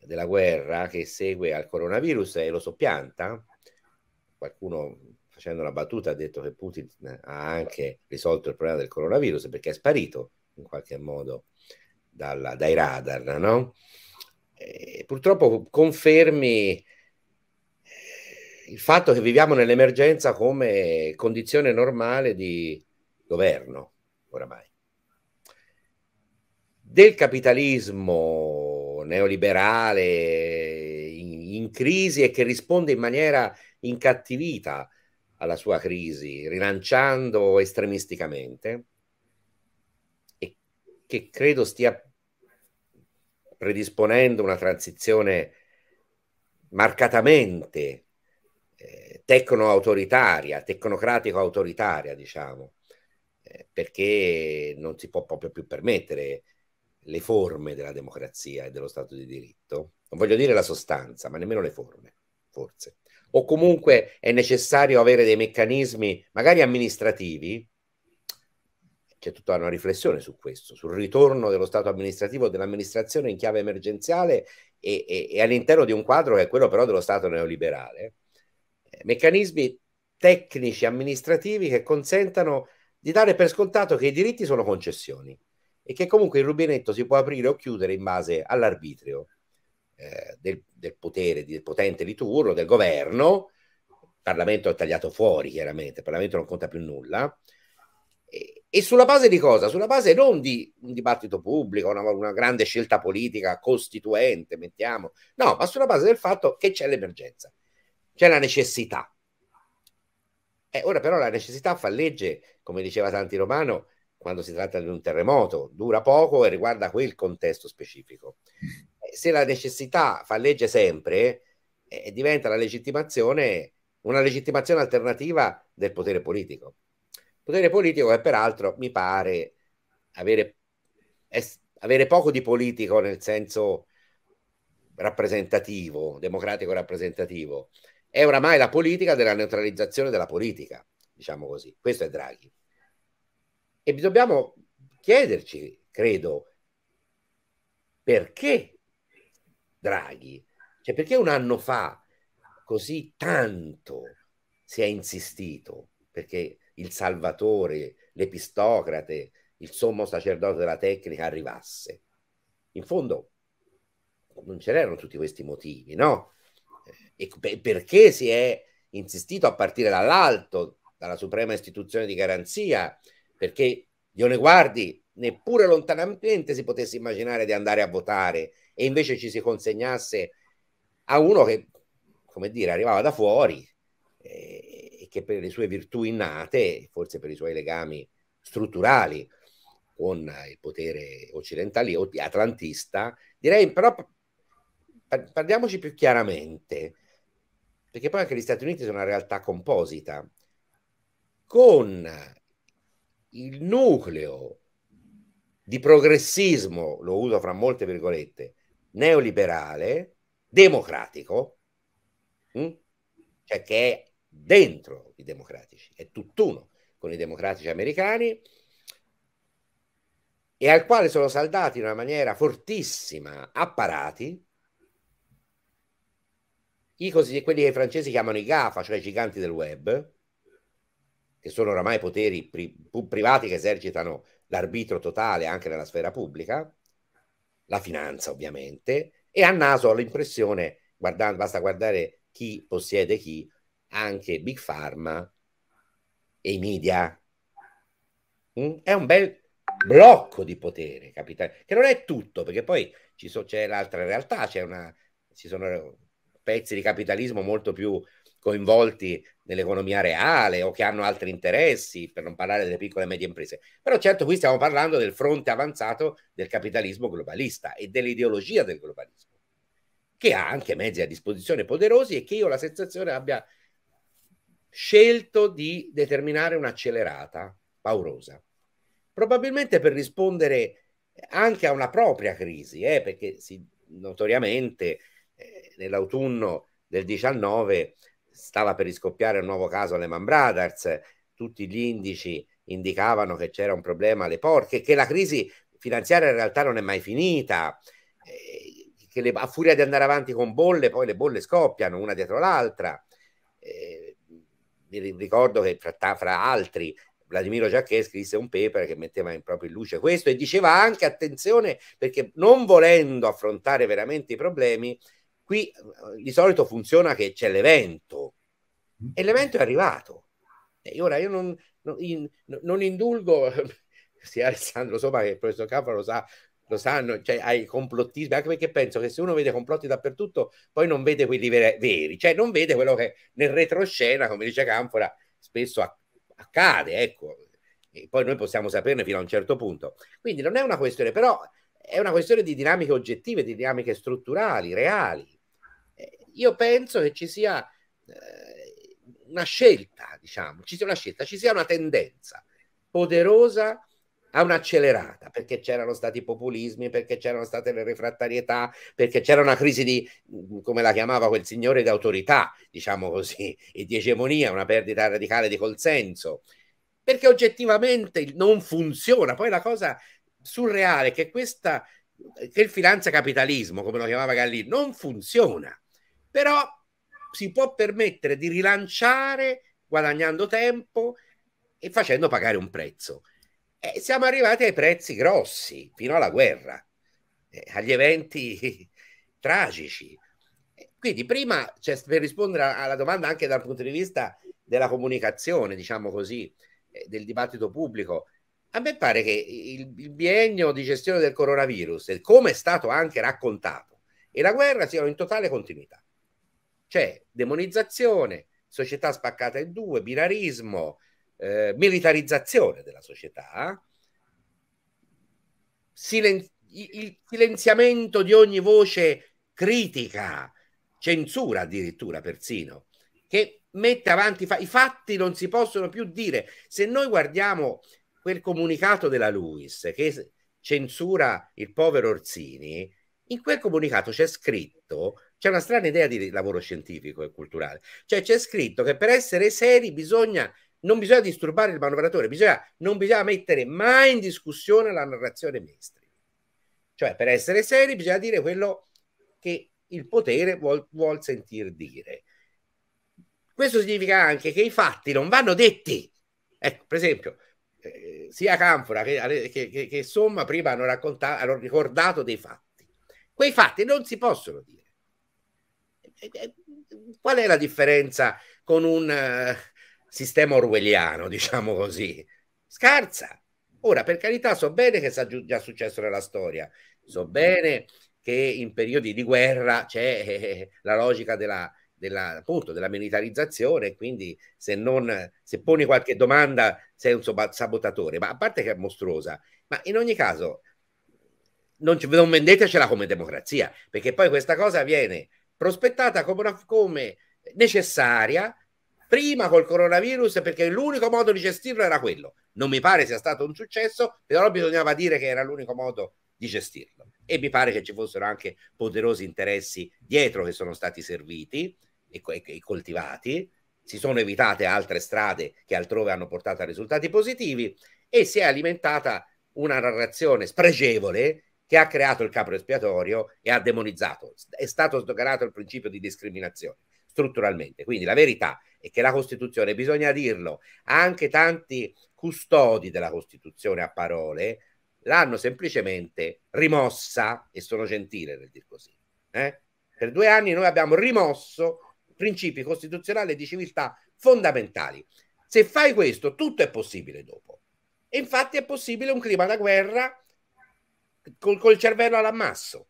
della guerra che segue al coronavirus e lo soppianta. Qualcuno facendo una battuta ha detto che Putin ha anche risolto il problema del coronavirus perché è sparito in qualche modo dalla, dai radar, no? E purtroppo confermi eh, il fatto che viviamo nell'emergenza come condizione normale di governo oramai. Del capitalismo neoliberale in, in crisi e che risponde in maniera incattivita alla sua crisi, rilanciando estremisticamente e che credo stia predisponendo una transizione marcatamente eh, tecno-autoritaria, tecnocratico-autoritaria, diciamo, eh, perché non si può proprio più permettere le forme della democrazia e dello Stato di diritto, non voglio dire la sostanza, ma nemmeno le forme, forse. O comunque è necessario avere dei meccanismi, magari amministrativi, c'è tutta una riflessione su questo, sul ritorno dello Stato amministrativo, dell'amministrazione in chiave emergenziale e, e, e all'interno di un quadro che è quello però dello Stato neoliberale, eh, meccanismi tecnici amministrativi che consentano di dare per scontato che i diritti sono concessioni e che comunque il rubinetto si può aprire o chiudere in base all'arbitrio eh, del, del, potere, del potente di turno, del governo. Il Parlamento è tagliato fuori, chiaramente, il Parlamento non conta più nulla. E, e sulla base di cosa? Sulla base non di un dibattito pubblico, una, una grande scelta politica costituente, mettiamo, no, ma sulla base del fatto che c'è l'emergenza, c'è la necessità. Eh, ora però la necessità fa legge, come diceva Santi Romano, quando si tratta di un terremoto, dura poco e riguarda quel contesto specifico. Eh, se la necessità fa legge sempre, eh, diventa la legittimazione, una legittimazione alternativa del potere politico. Potere politico che peraltro mi pare avere, es, avere poco di politico nel senso rappresentativo, democratico rappresentativo. È oramai la politica della neutralizzazione della politica, diciamo così. Questo è Draghi. E dobbiamo chiederci, credo, perché Draghi? Cioè perché un anno fa così tanto si è insistito? Perché il Salvatore, l'Epistocrate, il sommo sacerdote della tecnica arrivasse. In fondo non c'erano tutti questi motivi, no? E perché si è insistito a partire dall'alto, dalla suprema istituzione di garanzia, perché Dione Guardi neppure lontanamente si potesse immaginare di andare a votare e invece ci si consegnasse a uno che, come dire, arrivava da fuori eh, e che per le sue virtù innate, forse per i suoi legami strutturali con il potere occidentale o atlantista, direi però parliamoci più chiaramente, perché poi anche gli Stati Uniti sono una realtà composita, con il nucleo di progressismo, lo uso fra molte virgolette, neoliberale, democratico, mh? Hm? cioè che è dentro i democratici, è tutt'uno con i democratici americani e al quale sono saldati in una maniera fortissima apparati i così, quelli che i francesi chiamano i GAFA, cioè i giganti del web, che sono oramai poteri pri- privati che esercitano l'arbitro totale anche nella sfera pubblica, la finanza ovviamente, e a naso ho l'impressione, guardando, basta guardare chi possiede chi, anche Big Pharma e i media. Mm? È un bel blocco di potere capitale, che non è tutto, perché poi so, c'è l'altra realtà, c'è una, ci sono pezzi di capitalismo molto più coinvolti nell'economia reale o che hanno altri interessi, per non parlare delle piccole e medie imprese. Però certo qui stiamo parlando del fronte avanzato del capitalismo globalista e dell'ideologia del globalismo, che ha anche mezzi a disposizione poderosi e che io ho la sensazione abbia scelto di determinare un'accelerata paurosa. Probabilmente per rispondere anche a una propria crisi, eh, perché si, notoriamente eh, nell'autunno del 19 stava per riscoppiare un nuovo caso Lehman Brothers, tutti gli indici indicavano che c'era un problema alle porche, che la crisi finanziaria in realtà non è mai finita, eh, che le, a furia di andare avanti con bolle, poi le bolle scoppiano una dietro l'altra. Eh, ricordo che fra, fra altri Vladimiro Giacchè scrisse un paper che metteva in proprio in luce questo e diceva anche attenzione perché non volendo affrontare veramente i problemi qui eh, di solito funziona che c'è l'evento mm. e l'evento è arrivato. E ora io non, non, in, non indulgo, sia Alessandro Soma che il professor Capa lo sa, lo sanno, cioè ai complottismi, anche perché penso che se uno vede complotti dappertutto, poi non vede quelli ver- veri, cioè non vede quello che nel retroscena, come dice Canfora, spesso accade, ecco, e poi noi possiamo saperne fino a un certo punto. Quindi non è una questione, però è una questione di dinamiche oggettive, di dinamiche strutturali, reali io penso che ci sia eh, una scelta, diciamo, ci sia una scelta, ci sia una tendenza poderosa a un'accelerata, perché c'erano stati i populismi, perché c'erano state le refrattarietà, perché c'era una crisi di, mm, come la chiamava quel signore, di autorità, diciamo così, e di egemonia, una perdita radicale di consenso, perché oggettivamente non funziona. Poi la cosa surreale è che questa, eh, che il finanza capitalismo, come lo chiamava Gallini, non funziona però si può permettere di rilanciare guadagnando tempo e facendo pagare un prezzo. E siamo arrivati ai prezzi grossi, fino alla guerra, eh, agli eventi tragici. Quindi prima, cioè, per rispondere alla domanda anche dal punto di vista della comunicazione, diciamo così, eh, del dibattito pubblico, a me pare che il, il biennio di gestione del coronavirus, come è stato anche raccontato, e la guerra siano in totale continuità. C'è demonizzazione, società spaccata in due, binarismo, eh, militarizzazione della società, silen- il silenziamento di ogni voce critica, censura addirittura persino, che mette avanti fa- i fatti non si possono più dire. Se noi guardiamo quel comunicato della Luis che censura il povero Orsini, in quel comunicato c'è scritto c'è una strana idea di lavoro scientifico e culturale. Cioè c'è scritto che per essere seri bisogna, non bisogna disturbare il manovratore, bisogna, non bisogna mettere mai in discussione la narrazione mainstream. Cioè per essere seri bisogna dire quello che il potere vuol, vuol sentir dire. Questo significa anche che i fatti non vanno detti. Ecco, per esempio, eh, sia Canfora che, eh, che, che, che Somma prima hanno, raccontato, hanno ricordato dei fatti. Quei fatti non si possono dire eh, eh, qual è la differenza con un eh, sistema orwelliano, diciamo così? Scarsa. Ora, per carità, so bene che sia già successo nella storia, so bene che in periodi di guerra c'è eh, la logica della, della, appunto, della militarizzazione, quindi se, non, se poni qualche domanda sei un sabotatore, ma a parte che è mostruosa, ma in ogni caso non, non vendetecela come democrazia, perché poi questa cosa viene prospettata come, una, come necessaria prima col coronavirus perché l'unico modo di gestirlo era quello. Non mi pare sia stato un successo, però bisognava dire che era l'unico modo di gestirlo. E mi pare che ci fossero anche poderosi interessi dietro che sono stati serviti e, e, e coltivati. Si sono evitate altre strade che altrove hanno portato a risultati positivi e si è alimentata una narrazione spregevole che ha creato il capo espiatorio e ha demonizzato, è stato sdoganato il principio di discriminazione strutturalmente. Quindi la verità è che la Costituzione, bisogna dirlo, anche tanti custodi della Costituzione a parole l'hanno semplicemente rimossa, e sono gentile nel dir così. Eh? Per due anni noi abbiamo rimosso principi costituzionali e di civiltà fondamentali. Se fai questo, tutto è possibile dopo. E infatti è possibile un clima da guerra col, col cervello all'ammasso.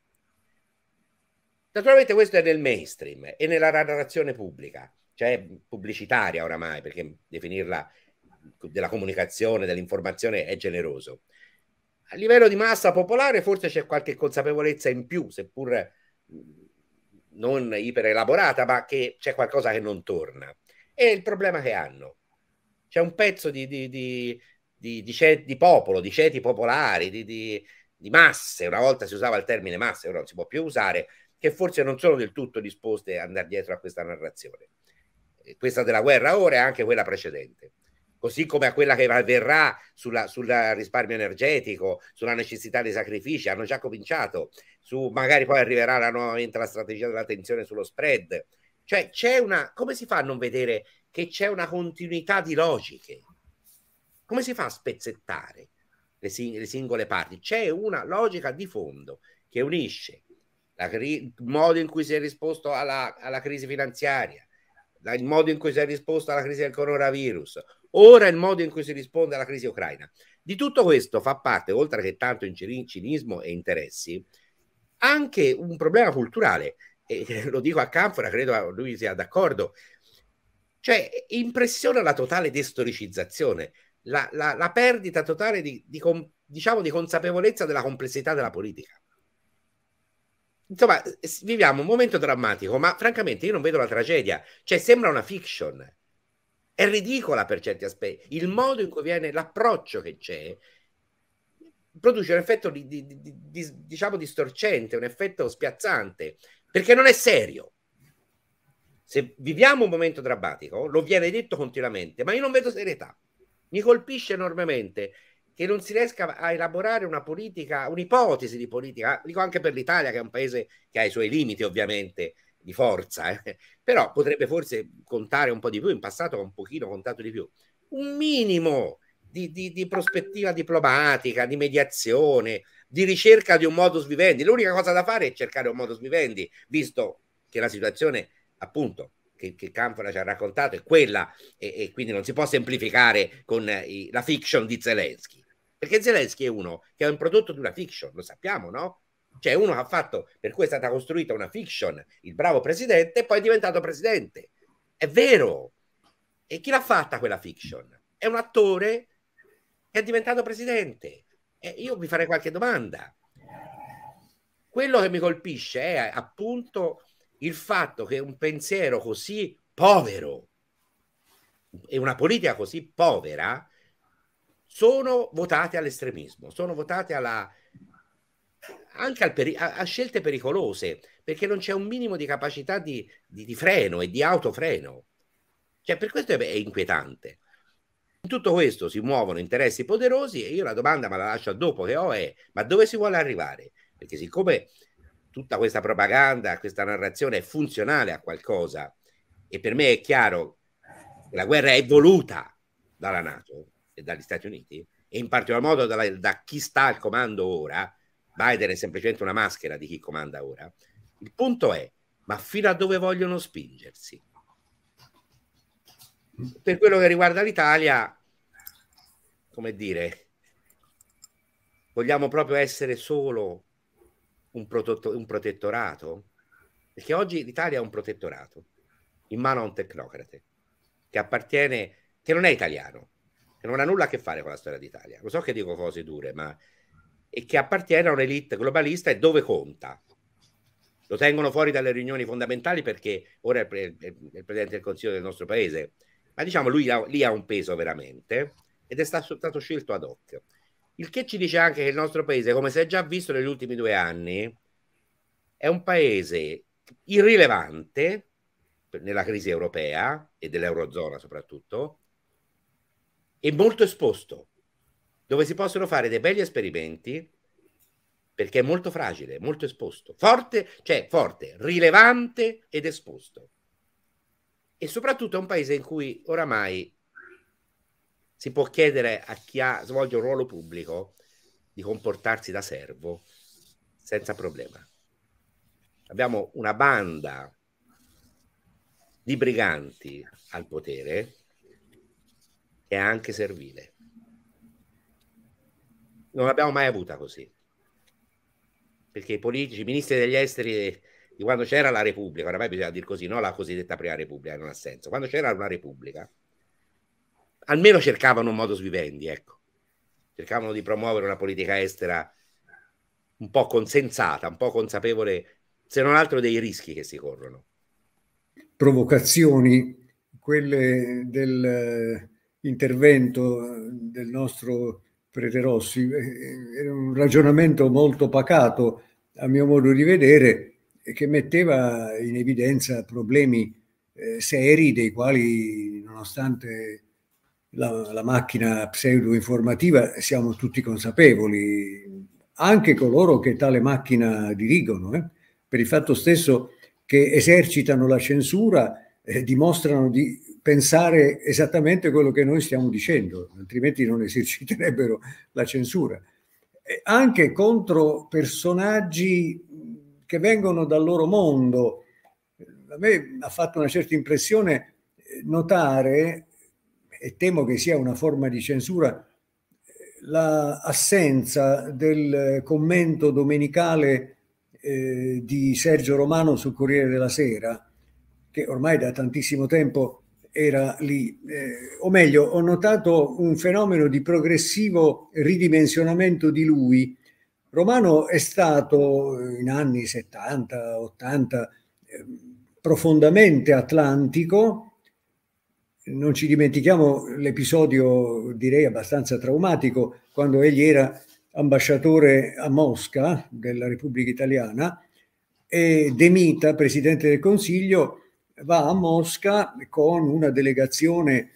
Naturalmente questo è nel mainstream e nella narrazione pubblica, cioè pubblicitaria oramai, perché definirla della comunicazione, dell'informazione è generoso. A livello di massa popolare forse c'è qualche consapevolezza in più, seppur mm, non iperelaborata, ma che c'è qualcosa che non torna. E il problema che hanno. C'è un pezzo di, di, di, di, ceti, di popolo, di ceti popolari, di, di masse, una volta si usava il termine masse, ora non si può più usare, che forse non sono del tutto disposte ad andare dietro a questa narrazione. Eh, questa della guerra ora e anche quella precedente, così come a quella che avverrà sul risparmio energetico, sulla necessità dei sacrifici, hanno già cominciato, su, magari poi arriverà la, nuovamente la strategia della tensione sullo spread. Cioè c'è una, come si fa a non vedere che c'è una continuità di logiche? Come si fa a spezzettare? le, sing- le singole parti. C'è una logica di fondo che unisce cri- il modo in cui si è risposto alla, alla crisi finanziaria, la- il modo in cui si è risposto alla crisi del coronavirus, ora il modo in cui si risponde alla crisi ucraina. Di tutto questo fa parte, oltre che tanto in cinismo e interessi, anche un problema culturale. E lo dico a Canfora, credo lui sia d'accordo. Cioè, impressiona la totale destoricizzazione la, la, la perdita totale di, di, diciamo, di consapevolezza della complessità della politica. Insomma, eh, viviamo un momento drammatico, ma francamente io non vedo la tragedia, cioè sembra una fiction. È ridicola per certi aspetti. Il modo in cui viene l'approccio che c'è produce un effetto di, di, di, diciamo distorcente, un effetto spiazzante, perché non è serio. Se viviamo un momento drammatico, lo viene detto continuamente, ma io non vedo serietà mi colpisce enormemente che non si riesca a elaborare una politica, un'ipotesi di politica, dico anche per l'Italia che è un paese che ha i suoi limiti ovviamente di forza, eh, però potrebbe forse contare un po' di più, in passato ha un pochino contato di più, un minimo di, di, di prospettiva diplomatica, di mediazione, di ricerca di un modus vivendi. L'unica cosa da fare è cercare un modus vivendi, visto che la situazione appunto che, che Canfora ci ha raccontato è quella e, e quindi non si può semplificare con eh, i, la fiction di Zelensky. Perché Zelensky è uno che è un prodotto di una fiction, lo sappiamo, no? Cioè uno ha fatto, per cui è stata costruita una fiction, il bravo presidente, e poi è diventato presidente. È vero. E chi l'ha fatta quella fiction? È un attore che è diventato presidente. E io vi farei qualche domanda. Quello che mi colpisce è appunto il fatto che un pensiero così povero e una politica così povera sono votate all'estremismo, sono votate alla, anche al, a, a, scelte pericolose, perché non c'è un minimo di capacità di, di, di freno e di autofreno. Cioè, per questo è, è, inquietante. In tutto questo si muovono interessi poderosi e io la domanda ma la lascio dopo che ho è ma dove si vuole arrivare? Perché siccome tutta questa propaganda, questa narrazione è funzionale a qualcosa e per me è chiaro che la guerra è voluta dalla Nato e dagli Stati Uniti e in particolar modo da, da chi sta al comando ora, Biden è semplicemente una maschera di chi comanda ora, il punto è ma fino a dove vogliono spingersi? Per quello che riguarda l'Italia, come dire, vogliamo proprio essere solo un, protetto, un protettorato? Perché oggi l'Italia è un protettorato in mano a un tecnocrate che appartiene, che non è italiano, che non ha nulla a che fare con la storia d'Italia. Lo so che dico cose dure, ma e che appartiene a un'elite globalista e dove conta. Lo tengono fuori dalle riunioni fondamentali perché ora è il, Presidente del Consiglio del nostro paese, ma diciamo lui ha, lì ha un peso veramente ed è stato scelto ad occhio. Il che ci dice anche che il nostro paese, come si è già visto negli ultimi due anni, è un paese irrilevante nella crisi europea e dell'Eurozona soprattutto, e molto esposto, dove si possono fare dei belli esperimenti perché è molto fragile, molto esposto, forte, cioè forte, rilevante ed esposto. E soprattutto è un paese in cui oramai si può chiedere a chi ha, svolge un ruolo pubblico di comportarsi da servo senza problema. Abbiamo una banda di briganti al potere che è anche servile. Non l'abbiamo mai avuta così, perché i politici, i ministri degli esteri di quando c'era la Repubblica, ormai bisogna dire così, no la cosiddetta prima Repubblica, non ha senso, quando c'era una Repubblica, almeno cercavano un modus vivendi, ecco. Cercavano di promuovere una politica estera un po' consensata, un po' consapevole, se non altro, dei rischi che si corrono. Provocazioni, quelle dell'intervento eh, del nostro Prete Rossi, eh, eh, era un ragionamento molto pacato, a mio modo di vedere, che metteva in evidenza problemi eh, seri dei quali, nonostante la, la macchina pseudo-informativa siamo tutti consapevoli, anche coloro che tale macchina dirigono, eh, per il fatto stesso che esercitano la censura, eh, dimostrano di pensare esattamente quello che noi stiamo dicendo, altrimenti non eserciterebbero la censura. E anche contro personaggi che vengono dal loro mondo. A me ha fatto una certa impressione eh, notare e temo che sia una forma di censura, l'assenza la del commento domenicale eh, di Sergio Romano sul Corriere della Sera, che ormai da tantissimo tempo era lì, eh, o meglio, ho notato un fenomeno di progressivo ridimensionamento di lui. Romano è stato eh, in anni 70, 80 eh, profondamente atlantico, non ci dimentichiamo l'episodio, direi abbastanza traumatico, quando egli era ambasciatore a Mosca eh, della Repubblica Italiana e De Mita, presidente del Consiglio, va a Mosca con una delegazione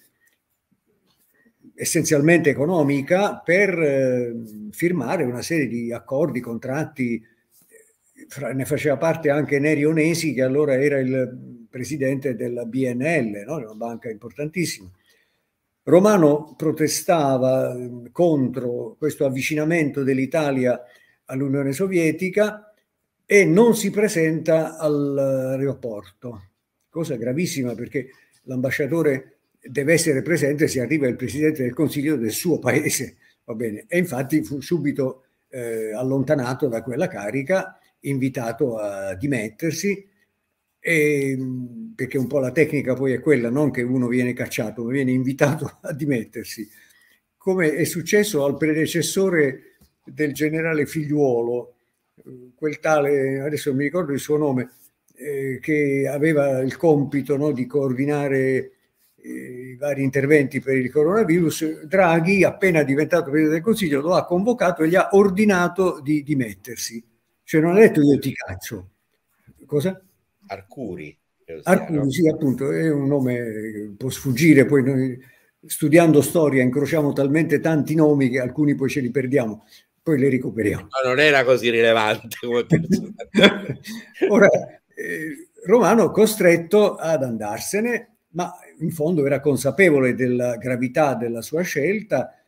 essenzialmente economica per eh, firmare una serie di accordi, contratti, eh, fra, ne faceva parte anche Neri Onesi che allora era il presidente della BNL, no? una banca importantissima. Romano protestava ehm, contro questo avvicinamento dell'Italia all'Unione Sovietica e non si presenta all'aeroporto, cosa gravissima perché l'ambasciatore deve essere presente se arriva il presidente del Consiglio del suo paese, va bene? E infatti fu subito eh, allontanato da quella carica, invitato a dimettersi e, ehm, perché un po' la tecnica poi è quella, non che uno viene cacciato, ma viene invitato a dimettersi, come è successo al predecessore del generale Figliuolo, eh, quel tale, adesso non mi ricordo il suo nome, eh, che aveva il compito no, di coordinare eh, i vari interventi per il coronavirus, Draghi, appena diventato Presidente del Consiglio, lo ha convocato e gli ha ordinato di dimettersi. Cioè non ha detto io ti caccio. Cosa? Arcuri. Arcuri, sì, appunto, è un nome che può sfuggire, poi noi studiando storia incrociamo talmente tanti nomi che alcuni poi ce li perdiamo, poi li recuperiamo. Ma non era così rilevante come Ora, eh, Romano costretto ad andarsene, ma in fondo era consapevole della gravità della sua scelta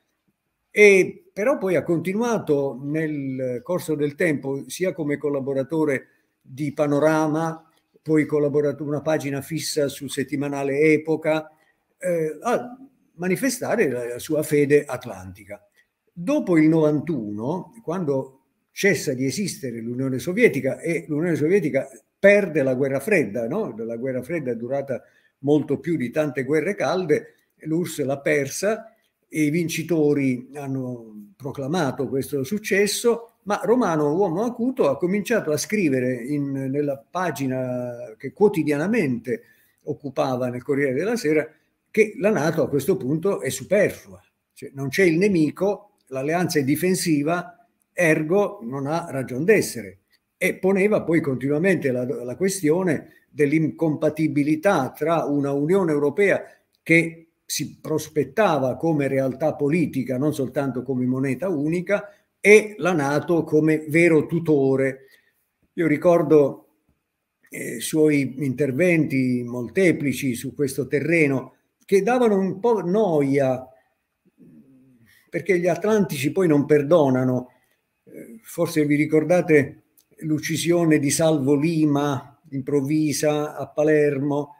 e però poi ha continuato nel corso del tempo sia come collaboratore di Panorama poi collaborato una pagina fissa sul settimanale Epoca, eh, a manifestare la, la sua fede atlantica. Dopo il 91, quando cessa di esistere l'Unione Sovietica e l'Unione Sovietica perde la guerra fredda, no? la guerra fredda è durata molto più di tante guerre calde, l'URSS l'ha persa e i vincitori hanno proclamato questo successo, ma Romano, uomo acuto, ha cominciato a scrivere in, nella pagina che quotidianamente occupava nel Corriere della Sera che la Nato a questo punto è superflua, cioè non c'è il nemico, l'alleanza è difensiva, ergo non ha ragione d'essere. E poneva poi continuamente la, la questione dell'incompatibilità tra una Unione Europea che si prospettava come realtà politica, non soltanto come moneta unica, e la Nato come vero tutore. Io ricordo eh, suoi interventi molteplici su questo terreno che davano un po' noia perché gli atlantici poi non perdonano. Eh, forse vi ricordate l'uccisione di Salvo Lima improvvisa a Palermo,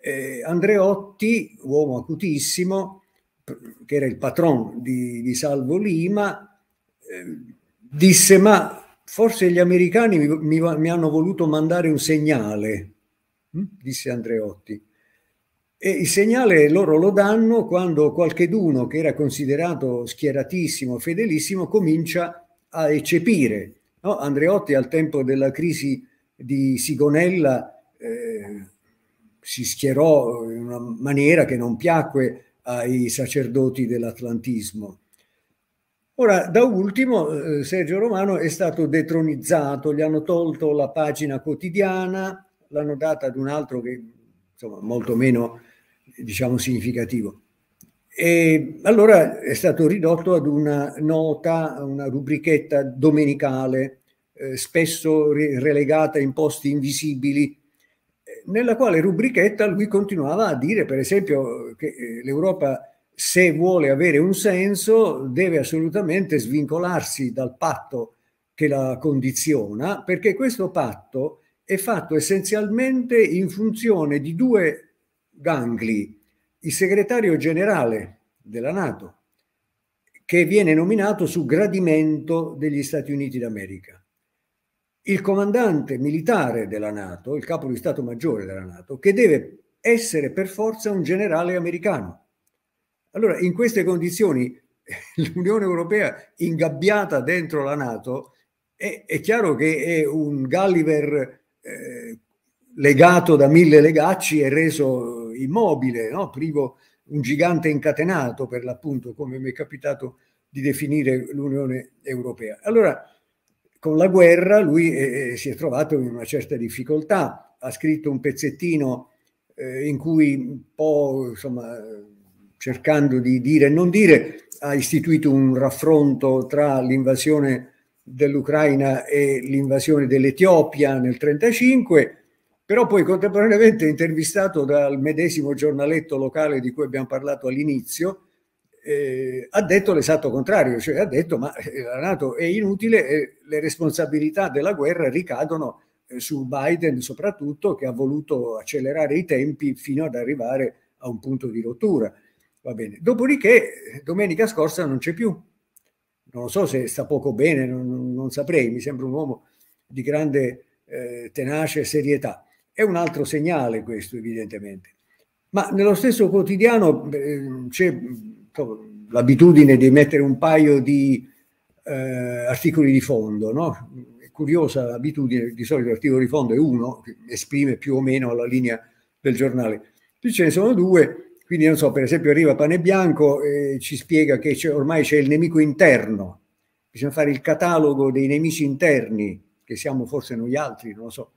eh, Andreotti, uomo acutissimo, che era il patron di, di Salvo Lima, eh, disse ma forse gli americani mi, mi, mi, hanno voluto mandare un segnale, hm, disse Andreotti. E il segnale loro lo danno quando qualcheduno che era considerato schieratissimo, fedelissimo, comincia a eccepire. No? Andreotti al tempo della crisi di Sigonella si schierò in una maniera che non piacque ai sacerdoti dell'atlantismo. Ora, da ultimo, eh, Sergio Romano è stato detronizzato, gli hanno tolto la pagina quotidiana, l'hanno data ad un altro che, insomma, molto meno, diciamo, significativo. E allora è stato ridotto ad una nota, una rubrichetta domenicale, eh, spesso relegata in posti invisibili nella quale rubrichetta lui continuava a dire, per esempio, che eh, l'Europa, se vuole avere un senso, deve assolutamente svincolarsi dal patto che la condiziona, perché questo patto è fatto essenzialmente in funzione di due gangli, il segretario generale della Nato, che viene nominato su gradimento degli Stati Uniti d'America, il comandante militare della Nato, il capo di Stato Maggiore della Nato, che deve essere per forza un generale americano. Allora, in queste condizioni, l'Unione Europea ingabbiata dentro la Nato è, è chiaro che è un Gulliver eh, legato da mille legacci e reso immobile, no? privo un gigante incatenato per l'appunto, come mi è capitato di definire l'Unione Europea. Allora, con la guerra lui eh, eh, si è trovato in una certa difficoltà, ha scritto un pezzettino eh, in cui un po' insomma, cercando di dire e non dire ha istituito un raffronto tra l'invasione dell'Ucraina e l'invasione dell'Etiopia nel 1935 però poi contemporaneamente intervistato dal medesimo giornaletto locale di cui abbiamo parlato all'inizio, eh, ha detto l'esatto contrario, cioè ha detto ma eh, la Nato è inutile e le responsabilità della guerra ricadono eh, su Biden soprattutto che ha voluto accelerare i tempi fino ad arrivare a un punto di rottura. Va bene. Dopodiché eh, domenica scorsa non c'è più. Non lo so se sta poco bene, non, non saprei, mi sembra un uomo di grande eh, tenace serietà. È un altro segnale questo evidentemente. Ma nello stesso quotidiano eh, c'è l'abitudine di mettere un paio di eh, articoli di fondo, no? È curiosa abitudine, di solito l'articolo di fondo è uno, che esprime più o meno la linea del giornale. Qui ce ne sono due, quindi non so, per esempio arriva Pane Bianco e ci spiega che c'è, ormai c'è il nemico interno, bisogna fare il catalogo dei nemici interni, che siamo forse noi altri, non lo so.